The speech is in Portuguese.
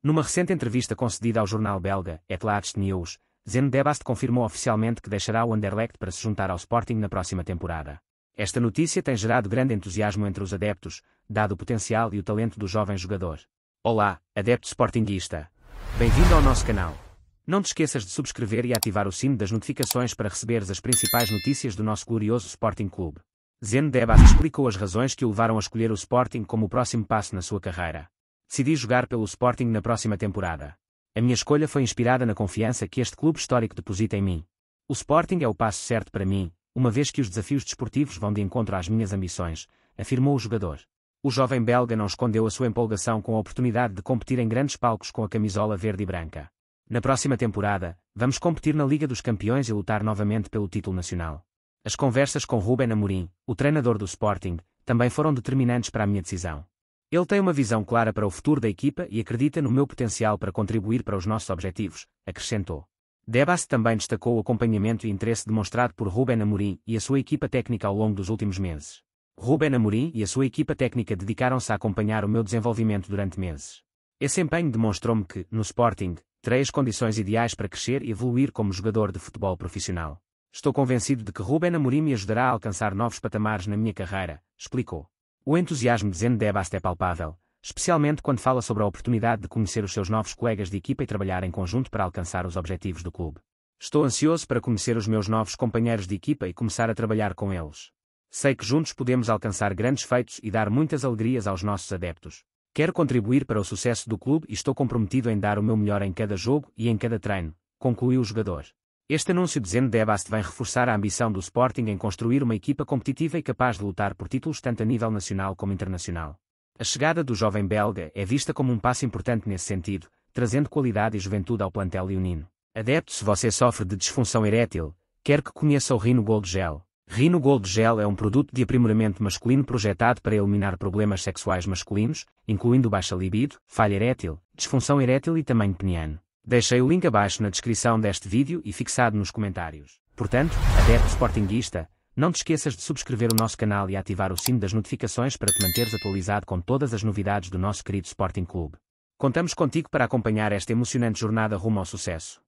Numa recente entrevista concedida ao jornal belga Etlaatst News, Zeno Debast confirmou oficialmente que deixará o Anderlecht para se juntar ao Sporting na próxima temporada. Esta notícia tem gerado grande entusiasmo entre os adeptos, dado o potencial e o talento do jovem jogador. Olá, adepto sportinguista. Bem-vindo ao nosso canal. Não te esqueças de subscrever e ativar o sino das notificações para receberes as principais notícias do nosso glorioso Sporting Clube. Zeno Debast explicou as razões que o levaram a escolher o Sporting como o próximo passo na sua carreira decidi jogar pelo Sporting na próxima temporada. A minha escolha foi inspirada na confiança que este clube histórico deposita em mim. O Sporting é o passo certo para mim, uma vez que os desafios desportivos vão de encontro às minhas ambições, afirmou o jogador. O jovem belga não escondeu a sua empolgação com a oportunidade de competir em grandes palcos com a camisola verde e branca. Na próxima temporada, vamos competir na Liga dos Campeões e lutar novamente pelo título nacional. As conversas com Ruben Amorim, o treinador do Sporting, também foram determinantes para a minha decisão. Ele tem uma visão clara para o futuro da equipa e acredita no meu potencial para contribuir para os nossos objetivos, acrescentou. Debas também destacou o acompanhamento e interesse demonstrado por Ruben Amorim e a sua equipa técnica ao longo dos últimos meses. Ruben Amorim e a sua equipa técnica dedicaram-se a acompanhar o meu desenvolvimento durante meses. Esse empenho demonstrou-me que, no Sporting, terei as condições ideais para crescer e evoluir como jogador de futebol profissional. Estou convencido de que Ruben Amorim me ajudará a alcançar novos patamares na minha carreira, explicou. O entusiasmo de Zendebaste é palpável, especialmente quando fala sobre a oportunidade de conhecer os seus novos colegas de equipa e trabalhar em conjunto para alcançar os objetivos do clube. Estou ansioso para conhecer os meus novos companheiros de equipa e começar a trabalhar com eles. Sei que juntos podemos alcançar grandes feitos e dar muitas alegrias aos nossos adeptos. Quero contribuir para o sucesso do clube e estou comprometido em dar o meu melhor em cada jogo e em cada treino, concluiu o jogador. Este anúncio de Zendebaст vem reforçar a ambição do Sporting em construir uma equipa competitiva e capaz de lutar por títulos tanto a nível nacional como internacional. A chegada do jovem belga é vista como um passo importante nesse sentido, trazendo qualidade e juventude ao plantel leonino. Adepto se você sofre de disfunção erétil, quer que conheça o Rino Gold Gel. Rino Gold Gel é um produto de aprimoramento masculino projetado para eliminar problemas sexuais masculinos, incluindo baixa libido, falha erétil, disfunção erétil e tamanho peniano. Deixei o link abaixo na descrição deste vídeo e fixado nos comentários. Portanto, adepto sportinguista, não te esqueças de subscrever o nosso canal e ativar o sino das notificações para te manteres atualizado com todas as novidades do nosso querido Sporting Clube. Contamos contigo para acompanhar esta emocionante jornada rumo ao sucesso.